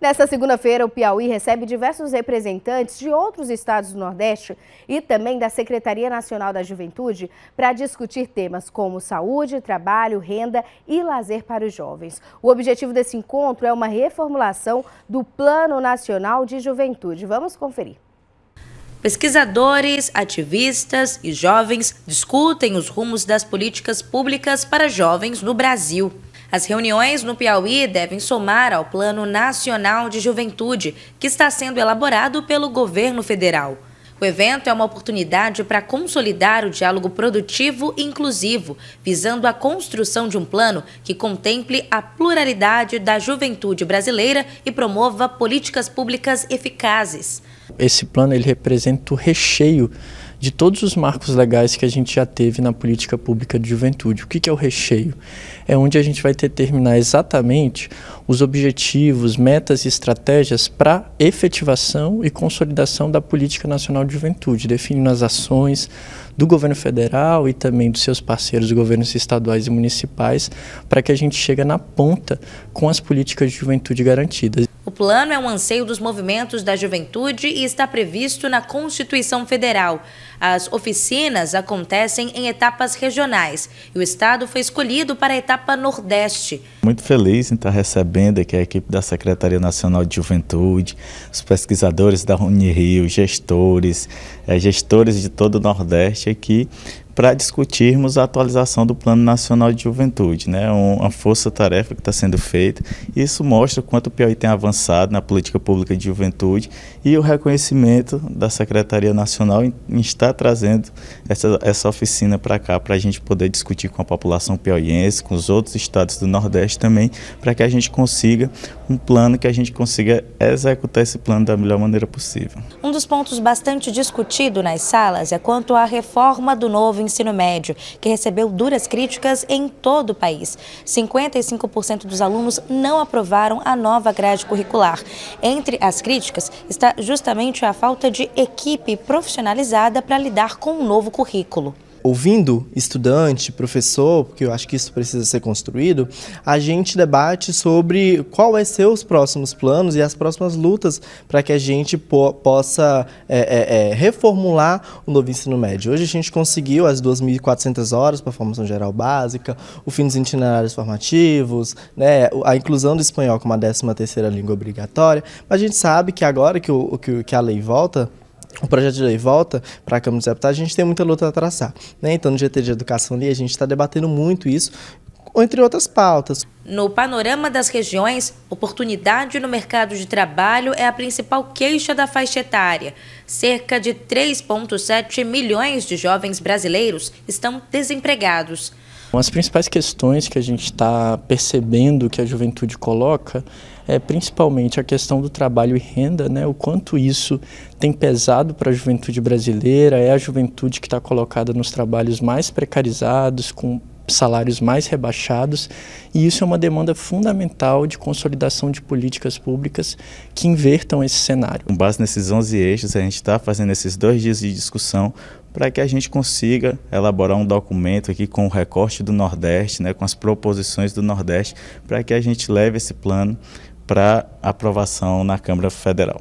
Nesta segunda-feira, o Piauí recebe diversos representantes de outros estados do Nordeste e também da Secretaria Nacional da Juventude para discutir temas como saúde, trabalho, renda e lazer para os jovens. O objetivo desse encontro é uma reformulação do Plano Nacional de Juventude. Vamos conferir. Pesquisadores, ativistas e jovens discutem os rumos das políticas públicas para jovens no Brasil. As reuniões no Piauí devem somar ao Plano Nacional de Juventude, que está sendo elaborado pelo governo federal. O evento é uma oportunidade para consolidar o diálogo produtivo e inclusivo, visando a construção de um plano que contemple a pluralidade da juventude brasileira e promova políticas públicas eficazes. Esse plano ele representa o recheio de todos os marcos legais que a gente já teve na política pública de juventude. O que, que é o recheio? É onde a gente vai determinar exatamente os objetivos, metas e estratégias para efetivação e consolidação da Política Nacional de Juventude, definindo as ações do governo federal e também dos seus parceiros governos estaduais e municipais, para que a gente chegue na ponta com as políticas de juventude garantidas plano é um anseio dos movimentos da juventude e está previsto na Constituição Federal. As oficinas acontecem em etapas regionais e o Estado foi escolhido para a etapa Nordeste. Muito feliz em estar recebendo aqui a equipe da Secretaria Nacional de Juventude, os pesquisadores da Unirio, gestores, eh, gestores de todo o Nordeste aqui para discutirmos a atualização do Plano Nacional de Juventude, né? uma força-tarefa que está sendo feita. Isso mostra o quanto o Piauí tem avançado na política pública de juventude e o reconhecimento da Secretaria Nacional em estar trazendo essa, essa oficina para cá, para a gente poder discutir com a população piauiense, com os outros estados do Nordeste também, para que a gente consiga um plano, que a gente consiga executar esse plano da melhor maneira possível. Um dos pontos bastante discutido nas salas é quanto à reforma do novo ensino médio, que recebeu duras críticas em todo o país. 55% dos alunos não aprovaram a nova grade curricular. Entre as críticas está justamente a falta de equipe profissionalizada para lidar com o um novo currículo ouvindo estudante, professor, porque eu acho que isso precisa ser construído, a gente debate sobre qual é seus os próximos planos e as próximas lutas para que a gente po possa é, é, é reformular o novo ensino médio. Hoje a gente conseguiu as 2.400 horas para a formação geral básica, o fim dos itinerários formativos, né, a inclusão do espanhol como a 13ª língua obrigatória, mas a gente sabe que agora que, o, que, que a lei volta, o projeto de lei volta para a Câmara dos Deputados, a gente tem muita luta a traçar. Né? Então, no GT de Educação ali, a gente está debatendo muito isso, entre outras pautas. No panorama das regiões, oportunidade no mercado de trabalho é a principal queixa da faixa etária. Cerca de 3,7 milhões de jovens brasileiros estão desempregados. Uma das principais questões que a gente está percebendo que a juventude coloca é principalmente a questão do trabalho e renda, né? O quanto isso tem pesado para a juventude brasileira, é a juventude que está colocada nos trabalhos mais precarizados, com salários mais rebaixados, e isso é uma demanda fundamental de consolidação de políticas públicas que invertam esse cenário. Com base nesses 11 eixos, a gente está fazendo esses dois dias de discussão para que a gente consiga elaborar um documento aqui com o recorte do Nordeste, né, com as proposições do Nordeste, para que a gente leve esse plano para aprovação na Câmara Federal.